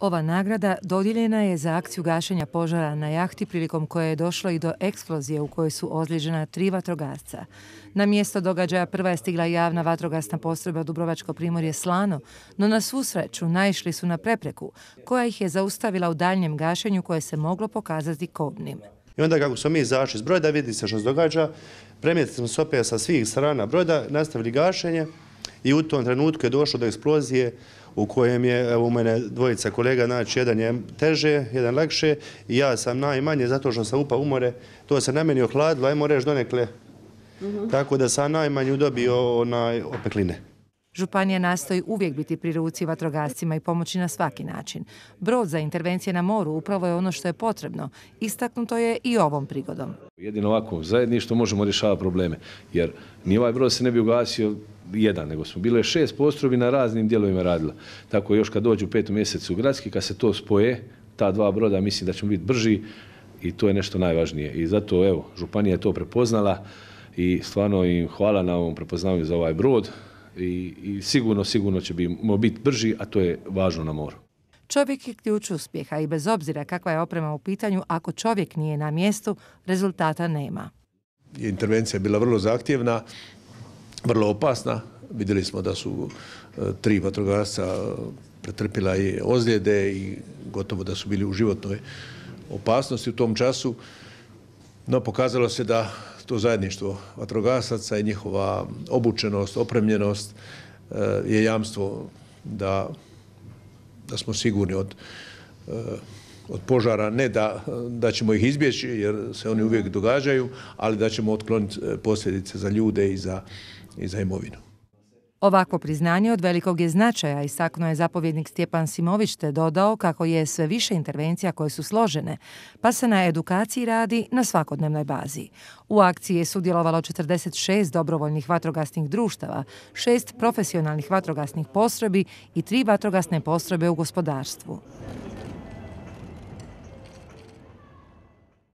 Ova nagrada dodijeljena je za akciju gašenja požara na jahti prilikom koje je došlo i do eksplozije u kojoj su ozlijeđena tri vatrogasca. Na mjesto događaja prva je stigla javna vatrogasna postrojba Dubrovačko primorje Slano, no na svu sreću naišli su na prepreku koja ih je zaustavila u daljnjem gašenju koje se moglo pokazati kobnim. I onda kako smo mi izašli s broda, vidi se što se događa, premijetili smo se sa svih strana broda, nastavili gašenje i u tom trenutku je došlo do eksplozije u kojem je, evo u mene dvojica kolega, znači jedan je teže, jedan lakše i ja sam najmanje zato što sam upao u more, to se na meni ohladilo, ajmo reći donekle, mhm. tako da sam najmanju dobio opekline. Županija nastoji uvijek biti pri ruci vatrogascima i pomoći na svaki način. Brod za intervencije na moru upravo je ono što je potrebno. Istaknuto je i ovom prigodom. Jedino ovako, zajedništvo možemo rješavati probleme, jer ni ovaj brod se ne bi ugasio jedan, nego smo bile šest postrobi na raznim dijelovima radila. Tako još kad dođu u pet mjesecu gradski, kad se to spoje, ta dva broda mislim da ćemo biti brži i to je nešto najvažnije. I zato, evo, Županija je to prepoznala i stvarno im hvala na ovom prepoznavanju za ovaj brod i, sigurno, sigurno će biti brži, a to je važno na moru. Čovjek je ključ uspjeha i bez obzira kakva je oprema u pitanju, ako čovjek nije na mjestu, rezultata nema. Intervencija je bila vrlo zahtjevna, vrlo opasna. Vidjeli smo da su e, tri vatrogasca e, pretrpila i ozljede i gotovo da su bili u životnoj opasnosti u tom času. No, pokazalo se da to zajedništvo vatrogasaca i njihova obučenost, opremljenost e, je jamstvo da, smo sigurni od, e, od požara, ne da, ćemo ih izbjeći jer se oni uvijek događaju, ali da ćemo otkloniti e, posljedice za ljude i za, i za imovinu. Ovakvo priznanje od velikog je značaja, istaknuo je zapovjednik Stjepan Simović te dodao kako je sve više intervencija koje su složene, pa se na edukaciji radi na svakodnevnoj bazi. U akciji je sudjelovalo 46 dobrovoljnih vatrogasnih društava, šest profesionalnih vatrogasnih postrebi i tri vatrogasne postrebe u gospodarstvu.